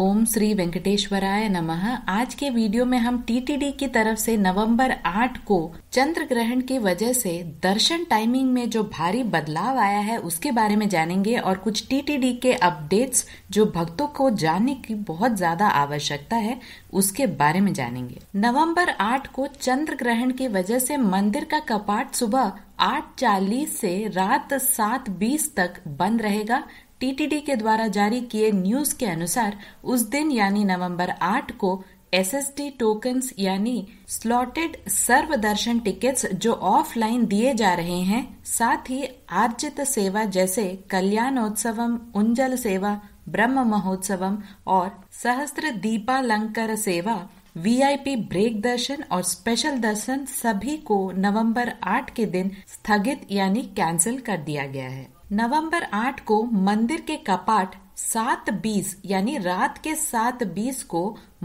ओम श्री वेंकटेश्वराय नमः आज के वीडियो में हम टीटीडी की तरफ से नवंबर 8 को चंद्र ग्रहण की वजह से दर्शन टाइमिंग में जो भारी बदलाव आया है उसके बारे में जानेंगे और कुछ टीटीडी के अपडेट्स जो भक्तों को जानने की बहुत ज्यादा आवश्यकता है उसके बारे में जानेंगे नवंबर 8 को चंद्र ग्रहण की वजह से मंदिर का कपाट सुबह आठ चालीस से रात सात बीस तक बंद रहेगा टीटीडी के द्वारा जारी किए न्यूज के अनुसार उस दिन यानी नवंबर 8 को एसएसटी टोकन्स यानी स्लॉटेड सर्वदर्शन टिकट्स जो ऑफलाइन दिए जा रहे हैं साथ ही आर्जित सेवा जैसे कल्याणोत्सवम उंजल सेवा ब्रह्म महोत्सवम और सहस्त्र दीपालंकर सेवा वीआईपी ब्रेक दर्शन और स्पेशल दर्शन सभी को नवंबर 8 के दिन स्थगित यानी कैंसिल कर दिया गया है नवंबर 8 को मंदिर के कपाट सात बीस यानी रात के सात बीस को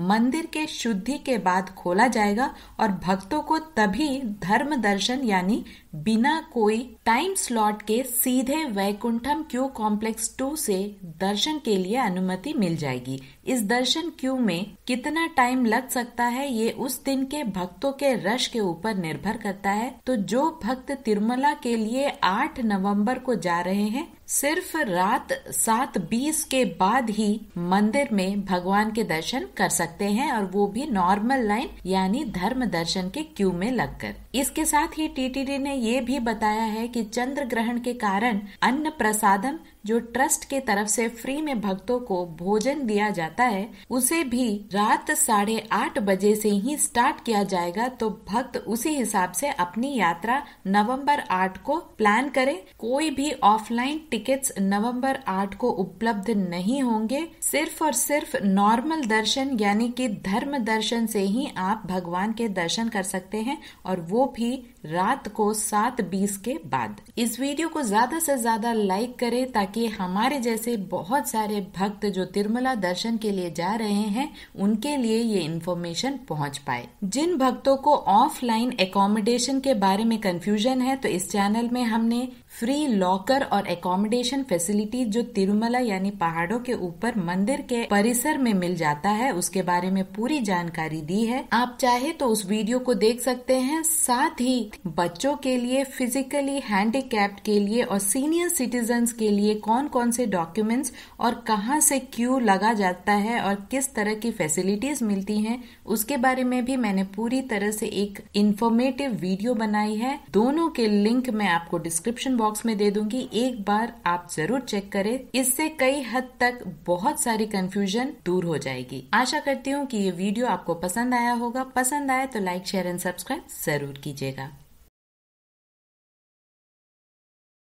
मंदिर के शुद्धि के बाद खोला जाएगा और भक्तों को तभी धर्म दर्शन यानी बिना कोई टाइम स्लॉट के सीधे वैकुंठम क्यू कॉम्प्लेक्स टू से दर्शन के लिए अनुमति मिल जाएगी इस दर्शन क्यू में कितना टाइम लग सकता है ये उस दिन के भक्तों के रश के ऊपर निर्भर करता है तो जो भक्त तिरुमला के लिए 8 नवंबर को जा रहे हैं सिर्फ रात सात बीस के बाद ही मंदिर में भगवान के दर्शन कर सकते हैं और वो भी नॉर्मल लाइन यानी धर्म दर्शन के क्यू में लगकर इसके साथ ही टीटीडी ने ये भी बताया है कि चंद्र ग्रहण के कारण अन्न प्रसादम जो ट्रस्ट के तरफ से फ्री में भक्तों को भोजन दिया जाता है उसे भी रात साढ़े आठ बजे से ही स्टार्ट किया जाएगा तो भक्त उसी हिसाब से अपनी यात्रा नवंबर आठ को प्लान करें कोई भी ऑफलाइन टिकट्स नवंबर आठ को उपलब्ध नहीं होंगे सिर्फ और सिर्फ नॉर्मल दर्शन यानी कि धर्म दर्शन से ही आप भगवान के दर्शन कर सकते हैं और वो भी रात को सात बीस के बाद इस वीडियो को ज्यादा से ज्यादा लाइक करें ताकि ताकि हमारे जैसे बहुत सारे भक्त जो तिरुमला दर्शन के लिए जा रहे हैं उनके लिए ये इन्फॉर्मेशन पहुंच पाए जिन भक्तों को ऑफलाइन एकोमोडेशन के बारे में कंफ्यूजन है तो इस चैनल में हमने फ्री लॉकर और एकोमोडेशन फैसिलिटी जो तिरुमला यानी पहाड़ों के ऊपर मंदिर के परिसर में मिल जाता है उसके बारे में पूरी जानकारी दी है आप चाहे तो उस वीडियो को देख सकते हैं साथ ही बच्चों के लिए फिजिकली हैंडीकैप्ड के लिए और सीनियर सिटीजन के लिए कौन कौन से डॉक्यूमेंट्स और कहाँ से क्यू लगा जाता है और किस तरह की फैसिलिटीज मिलती हैं उसके बारे में भी मैंने पूरी तरह से एक इंफॉर्मेटिव वीडियो बनाई है दोनों के लिंक मैं आपको डिस्क्रिप्शन बॉक्स में दे दूंगी एक बार आप जरूर चेक करें इससे कई हद तक बहुत सारी कंफ्यूजन दूर हो जाएगी आशा करती हूँ कि ये वीडियो आपको पसंद आया होगा पसंद आया तो लाइक शेयर एंड सब्सक्राइब जरूर कीजिएगा